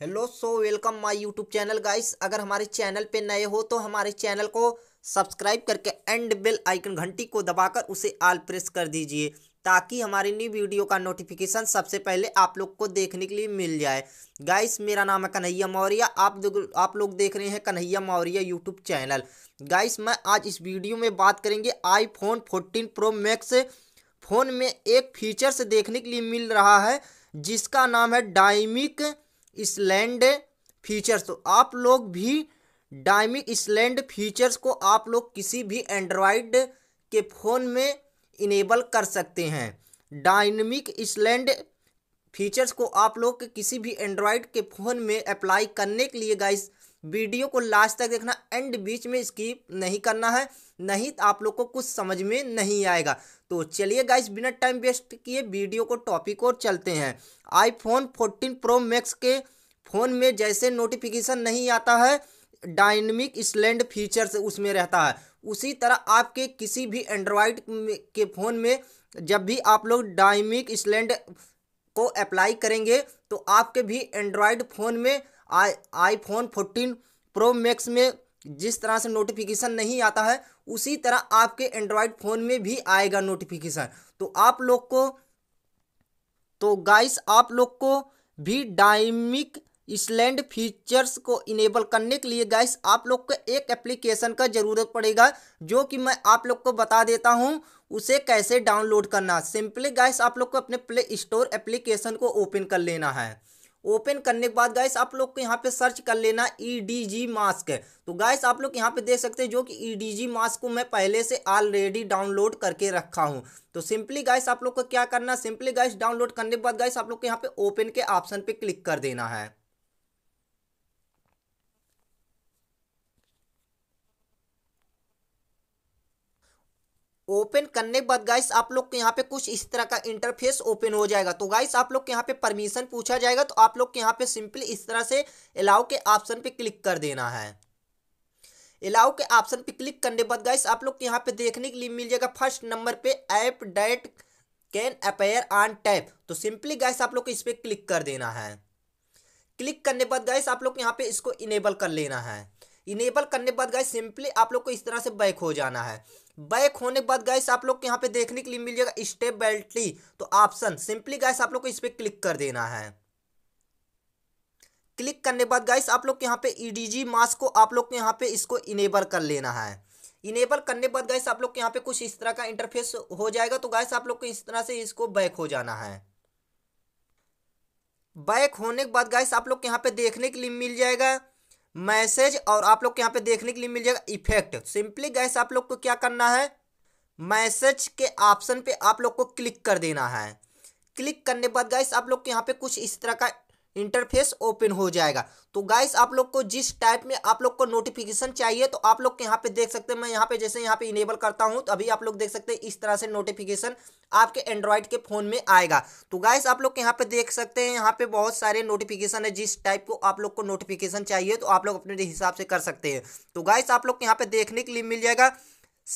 hello so welcome my YouTube channel guys अगर हमारे channel पे नए हो तो हमारे चैनल को सब्सक्राइब करके एंड बेल आइकन घंटी को दबाकर उसे आल प्रेस कर दीजिए ताकि हमारी न्यू वीडियो का नोटिफिकेशन सबसे पहले आप लोग को देखने के लिए मिल जाए गाइस मेरा नाम है कन्हैया मौर्य आप आप लोग देख रहे हैं Kanhaiya Maurya YouTube channel guys मैं आज इस वीडियो में बात करेंगे iPhone fourteen pro max phone में एक फीचर्स देखने के लिए मिल रहा है जिसका नाम है डायमिक इसलैंड फीचर्स तो आप लोग भी डायमिक इसलैंड फीचर्स को आप लोग किसी भी एंड्रॉयड के फ़ोन में इनेबल कर सकते हैं डायनमिक इसलैंड फीचर्स को आप लोग किसी भी एंड्रॉयड के फ़ोन में अप्लाई करने के लिए गाइस वीडियो को लास्ट तक देखना एंड बीच में स्कीप नहीं करना है नहीं तो आप लोग को कुछ समझ में नहीं आएगा तो चलिए गाइस बिना टाइम वेस्ट किए वीडियो को टॉपिक और चलते हैं आईफोन 14 प्रो मैक्स के फ़ोन में जैसे नोटिफिकेशन नहीं आता है डायनमिक स्लैंड फीचर्स उसमें रहता है उसी तरह आपके किसी भी एंड्रॉयड के फ़ोन में जब भी आप लोग डायमिक स्लैंड को अप्लाई करेंगे तो आपके भी एंड्रॉयड फ़ोन में iPhone fourteen pro max में जिस तरह से नोटिफिकेशन नहीं आता है उसी तरह आपके एंड्रॉयड फ़ोन में भी आएगा नोटिफिकेशन तो आप लोग को तो गाइस आप लोग को भी डायमिक इसलैंड फीचर्स को इनेबल करने के लिए गैस आप लोग को एक एप्लीकेशन का ज़रूरत पड़ेगा जो कि मैं आप लोग को बता देता हूँ उसे कैसे डाउनलोड करना सिंपली गैस आप लोग को अपने प्ले स्टोर एप्लीकेशन को ओपन कर लेना है ओपन करने के बाद गाइस आप लोग को यहाँ पे सर्च कर लेना ई डी जी मास्क तो गाइस आप लोग यहाँ पे देख सकते हैं जो कि ई डी जी मास्क को मैं पहले से ऑलरेडी डाउनलोड करके रखा हूँ तो सिंपली गाइस आप लोग को क्या करना सिंपली गाइस डाउनलोड करने के बाद गाइस आप लोग को यहाँ पे ओपन के ऑप्शन पे क्लिक कर देना है ओपन करने के बाद गाइस आप लोग के यहाँ पे कुछ इस तरह का इंटरफेस ओपन हो जाएगा तो गाइस आप लोग के यहाँ पे परमिशन पूछा जाएगा तो आप लोग के यहाँ पे सिंपल इस तरह से अलाउ के ऑप्शन पे क्लिक कर देना है अलाउ के ऑप्शन पे क्लिक करने के बाद गाइस आप लोग के यहाँ पे देखने के लिए मिल जाएगा फर्स्ट नंबर पे app that can appear on tap तो सिंपली गाइस आप लोग को इस पर क्लिक कर देना है क्लिक करने के बाद गाइस आप लोग यहाँ पे इसको इनेबल कर लेना है इनेबल करने के बाद गाइस सिंपली आप लोग को इस तरह से बैक हो जाना है बैक होने के बाद गाइस आप लोग को यहाँ पे देखने के लिए मिल जाएगा स्टेबिलिटी तो ऑप्शन सिंपली गाइस आप लोग को इस पर क्लिक कर देना है क्लिक करने के बाद गाइस आप लोग यहाँ पे ईडीजी e मास्क को आप लोग यहाँ पे इसको इनेबल कर लेना है इनेबल करने के बाद गाइस आप लोग के यहाँ पे कुछ इस तरह का इंटरफेस हो जाएगा तो गाइस आप लोग को इस तरह से इसको बैक हो जाना है बैक होने के बाद गाइस आप लोग यहाँ पे देखने के लिए मिल जाएगा मैसेज और आप लोग को यहाँ पे देखने के लिए मिल जाएगा इफेक्ट सिंपली गैस आप लोग को क्या करना है मैसेज के ऑप्शन पे आप लोग को क्लिक कर देना है क्लिक करने बाद गैस आप लोग के यहाँ पे कुछ इस तरह का इंटरफेस ओपन हो जाएगा तो गाइस आप लोग को जिस टाइप में आप लोग को नोटिफिकेशन चाहिए तो आप लोग यहाँ पे देख सकते हैं मैं यहाँ पे जैसे यहाँ पे इनेबल करता हूँ तो अभी आप लोग देख सकते हैं इस तरह से नोटिफिकेशन आपके एंड्रॉयड के फ़ोन में आएगा तो गाइस आप लोग यहाँ पे देख सकते हैं यहाँ पे बहुत सारे नोटिफिकेशन है जिस टाइप को आप लोग को नोटिफिकेशन चाहिए तो आप लोग अपने हिसाब से कर सकते हैं तो गाइस आप लोग यहाँ पे देखने के लिए मिल जाएगा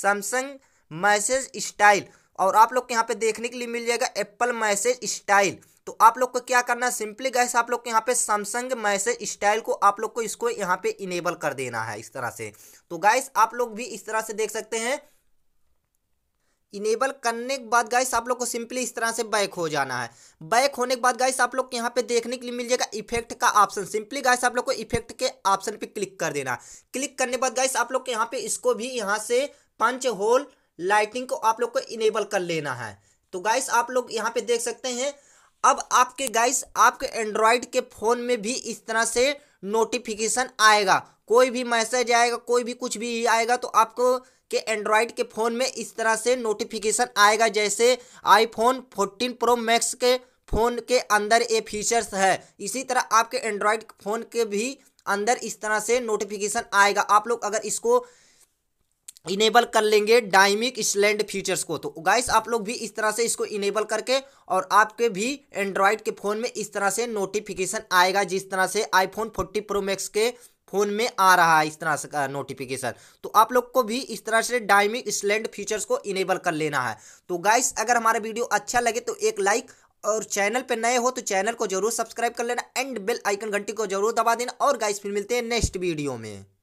सैमसंग मैसेज स्टाइल और आप लोग यहाँ पे देखने के लिए मिल जाएगा एप्पल मैसेज स्टाइल तो आप लोग को क्या करना है सिंपली गैस आप लोग को यहाँ पे सैमसंग मैसेज स्टाइल को आप लोग को इसको यहाँ पे इनेबल कर देना है इस तरह से तो गैस आप लोग भी इस तरह से देख सकते हैं इनेबल करने के बाद गाइस आप लोग को सिंपली इस तरह से बैक हो जाना है बैक होने के बाद गाइस आप लोग को यहाँ पे देखने के लिए मिल जाएगा इफेक्ट का ऑप्शन सिंपली गाइस आप लोग को इफेक्ट के ऑप्शन पे क्लिक कर देना क्लिक करने के बाद गाइस आप लोग को यहाँ पे इसको भी यहाँ से पंच होल लाइटिंग को आप लोग को इनेबल कर लेना है तो गाइस आप लोग यहाँ पे देख सकते हैं अब आपके गाइस आपके एंड्रॉयड के फ़ोन में भी इस तरह से नोटिफिकेशन आएगा कोई भी मैसेज आएगा कोई भी कुछ भी आएगा तो आपको के एंड्रॉयड के फ़ोन में इस तरह से नोटिफिकेशन आएगा जैसे आईफोन 14 प्रो मैक्स के फ़ोन के अंदर ये फीचर्स है इसी तरह आपके एंड्रॉयड फ़ोन के भी अंदर इस तरह से नोटिफिकेशन आएगा आप लोग अगर इसको इनेबल कर लेंगे डायमिक स्लैंड फीचर्स को तो गाइस आप लोग भी इस तरह से इसको इनेबल करके और आपके भी एंड्रॉयड के फ़ोन में इस तरह से नोटिफिकेशन आएगा जिस तरह से आईफोन 40 प्रो मैक्स के फ़ोन में आ रहा है इस तरह से नोटिफिकेशन तो आप लोग को भी इस तरह से डायमिक स्लैंड फीचर्स को इनेबल कर लेना है तो गाइस अगर हमारा वीडियो अच्छा लगे तो एक लाइक और चैनल पर नए हो तो चैनल को जरूर सब्सक्राइब कर लेना एंड बेल आइकन घंटी को जरूर दबा देना और गाइस फिर मिलते हैं नेक्स्ट वीडियो में